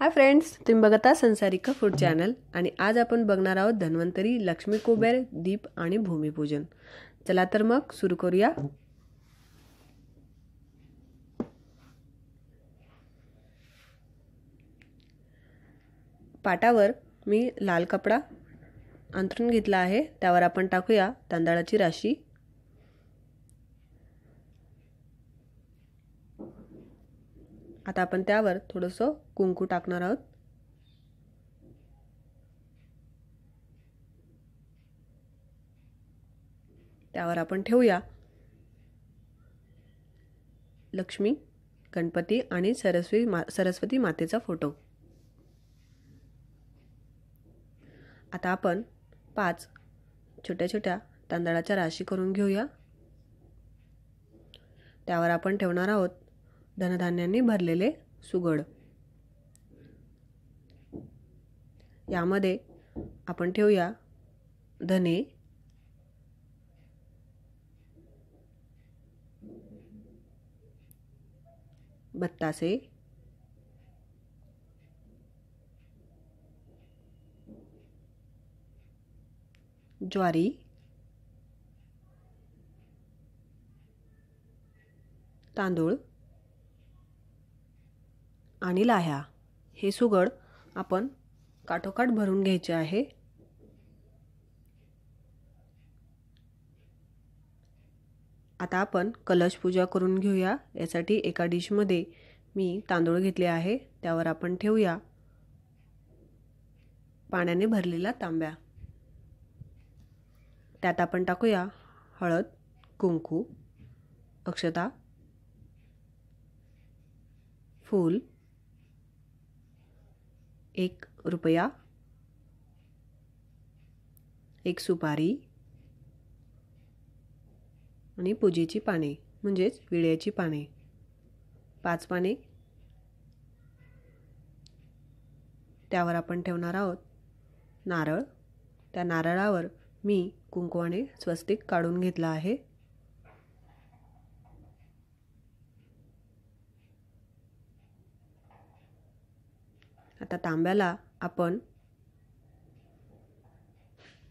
hi friends तुम्ही बघत संसारिका food channel आणि आज आपण बघणार आहोत धन्वंतरी लक्ष्मी कुबेर दीप आणि भूमिपूजन चला तर मग सुरू करूया पाटावर मी लाल कपडा अंतरून घेतला आहे त्यावर आपण टाकूया तांदळाची राशी आता आपण त्यावर थोडंसं कुंकू टाकणार आहोत त्यावर आपण ठेवूया लक्ष्मी गणपती आणि सरस्वी मा सरस्वती मातेचा फोटो आता आपण पाच छोट्या छोट्या तांदळाच्या राशी करून घेऊया त्यावर आपण ठेवणार आहोत धनधान्यांनी भरलेले सुगड यामध्ये आपण ठेवूया धने बत्तासे ज्वारी तांदूळ आणि लाह्या हे सुगड आपण काठोकाठ भरून घ्यायचे आहे आता आपण कलश पूजा करून घेऊया यासाठी एका डिशमध्ये मी तांदूळ घेतले आहे त्यावर आपण ठेवूया पाण्याने भरलेला तांब्या त्यात आपण टाकूया हळद कुंकू अक्षता फूल एक रुपया एक सुपारी आणि पूजेची पाने म्हणजेच विड्याची पाने पाच पाने त्यावर आपण ठेवणार आहोत नारळ त्या नारळावर मी कुंकवाने स्वस्तिक काढून घेतला आहे आता तांब्याला आपण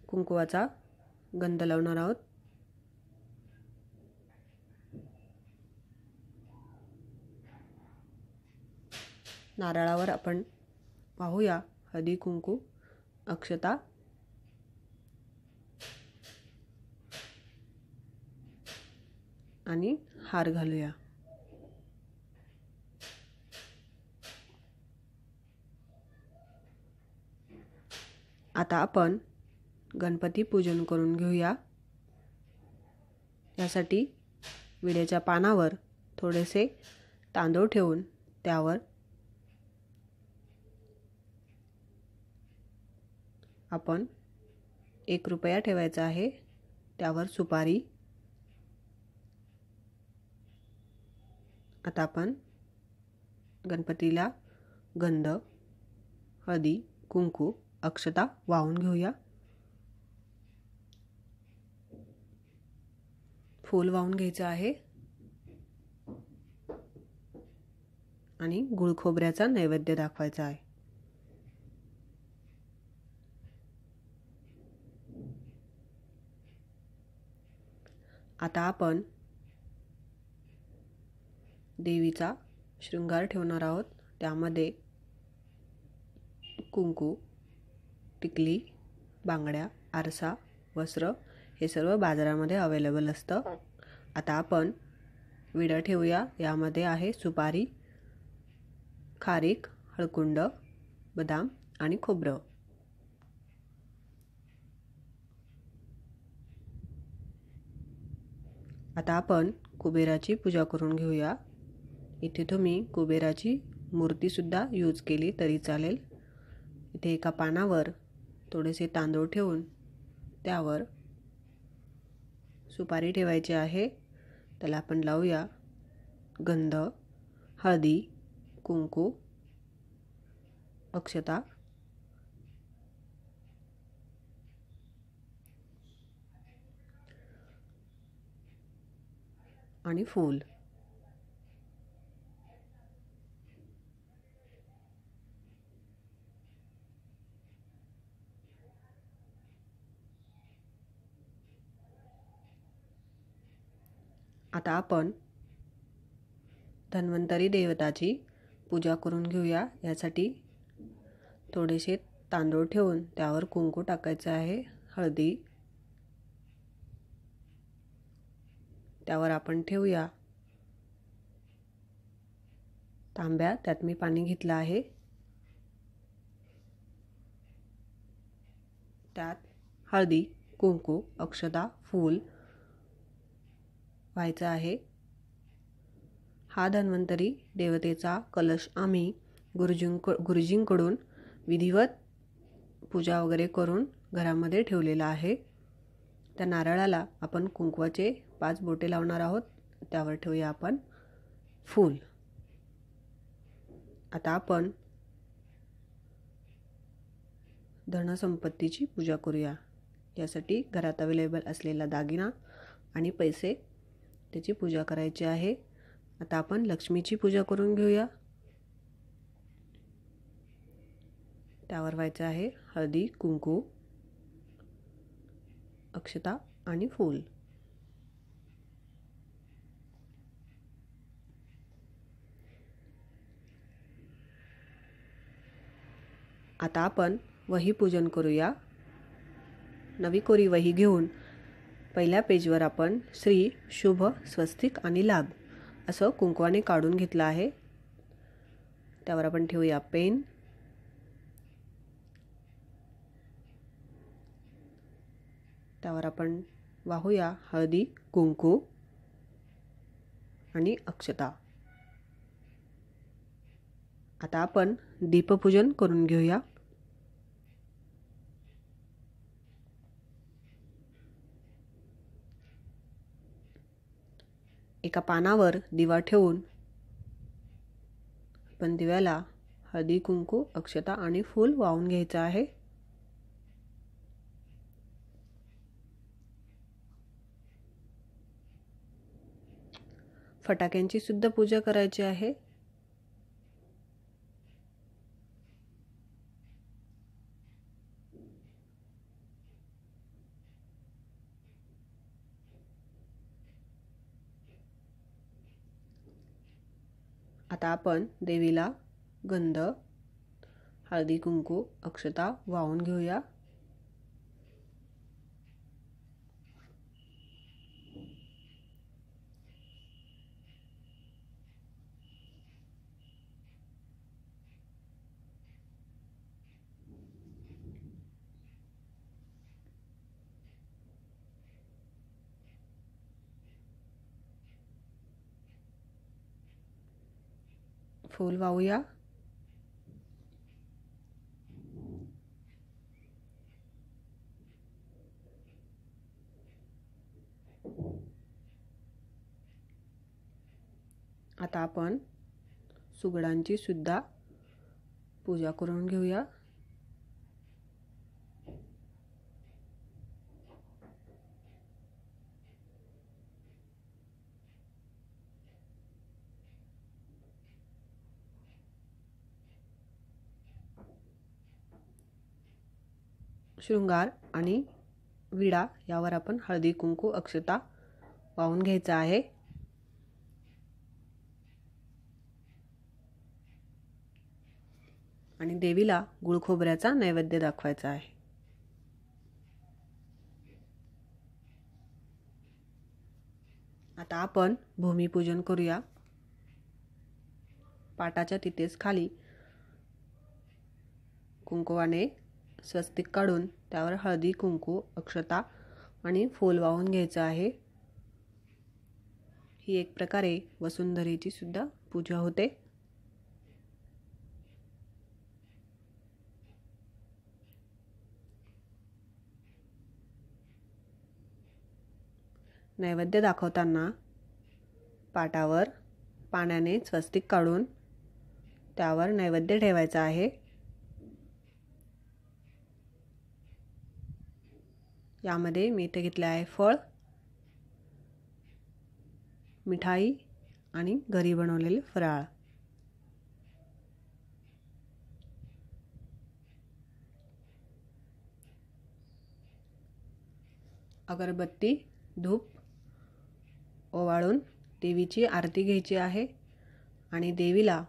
कुंकुवाचा गंध लावणार आहोत नारळावर आपण पाहूया हदी कुंकू अक्षता आणि हार घालूया आता आपण गणपती पूजन करून घेऊया यासाठी विड्याच्या पानावर थोडेसे तांदूळ ठेवून त्यावर आपण एक रुपया ठेवायचा आहे त्यावर सुपारी आता आपण गणपतीला गंध हळदी कुंकू अक्षता वाहून घेऊया फूल वाहून घ्यायचं आहे आणि गुळखोबऱ्याचा नैवेद्य दाखवायचा आहे आता आपण देवीचा शृंगार ठेवणार आहोत त्यामध्ये कुंकू टिकली बांगड्या आरसा वस्त्र हे सर्व बाजारामध्ये अवेलेबल असतं आता आपण विडं ठेवूया यामध्ये आहे सुपारी खारीक हळकुंड बदाम आणि खोबरं आता आपण कुबेराची पूजा करून घेऊया इथे तुम्ही कुबेराची मूर्तीसुद्धा यूज केली तरी चालेल इथे एका पानावर थोडेसे तांदूळ ठेवून त्यावर सुपारी ठेवायची आहे त्याला आपण लावूया गंध हळदी कुंकू अक्षता आणि फूल आता आपण धन्वंतरी देवताची पूजा करून घेऊया यासाठी थोडेसे तांदूळ ठेवून त्यावर कुंकू टाकायचं आहे हळदी त्यावर आपण ठेवूया तांब्या त्यात मी पाणी घेतलं आहे त्यात हळदी कुंकू अक्षदा फूल व्हायचं आहे हा धन्वंतरी देवतेचा कलश आम्ही गुरुजींक गुरुजींकडून विधिवत पूजा वगैरे करून घरामध्ये ठेवलेला आहे त्या नारळाला आपण कुंकवाचे पाच बोटे लावणार आहोत त्यावर ठेवूया आपण फूल आता आपण धनसंपत्तीची पूजा करूया यासाठी घरात अवेलेबल असलेला दागिना आणि पैसे त्याची पूजा करायची आहे आता आपण लक्ष्मीची पूजा करून घेऊया त्यावर व्हायचं आहे हळदी कुंकू अक्षता आणि फूल आता आपण वही पूजन करूया नवी कोरी वही घेऊन पहिल्या पेजवर आपण श्री शुभ स्वस्तिक आणि लाभ असं कुंकवाने काढून घेतलं आहे त्यावर आपण ठेवूया पेन त्यावर आपण वाहूया हळदी कुंकू आणि अक्षता आता आपण दीपपूजन करून घेऊया एका पानावर दिवा ठेवून पण दिव्याला हळदी कुंकू अक्षता आणि फूल वाहून घ्यायचं आहे फटाक्यांची सुद्धा पूजा करायची आहे आता आपण देवीला गंध हळदी कुंकू अक्षता वाहून घेऊया फूल वाहूया आता आपण सुगडांची सुद्धा पूजा करून घेऊया शृंगार आणि विडा यावर आपण हळदी कुंकू अक्षता वाहून घ्यायचा आहे आणि देवीला गुळखोबऱ्याचा नैवेद्य दाखवायचा आहे आता आपण भूमिपूजन करूया पाटाच्या तिथेच खाली कुंकवाने स्वस्तिक काढून त्यावर हळदी कुंकू अक्षता आणि फूल वाहून घ्यायचं आहे ही एक प्रकारे वसुंधरीची सुद्धा पूजा होते नैवेद्य दाखवताना पाटावर पाण्याने स्वस्तिक काढून त्यावर नैवेद्य ठेवायचा आहे यामध्ये मी इथे घेतले आहे फळ मिठाई आणि घरी बनवलेले फराळ अगरबत्ती धूप ओवाळून देवीची आरती घ्यायची आहे आणि देवीला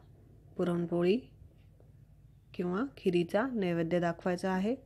पुरणपोळी किंवा खिरीचा नैवेद्य दाखवायचा आहे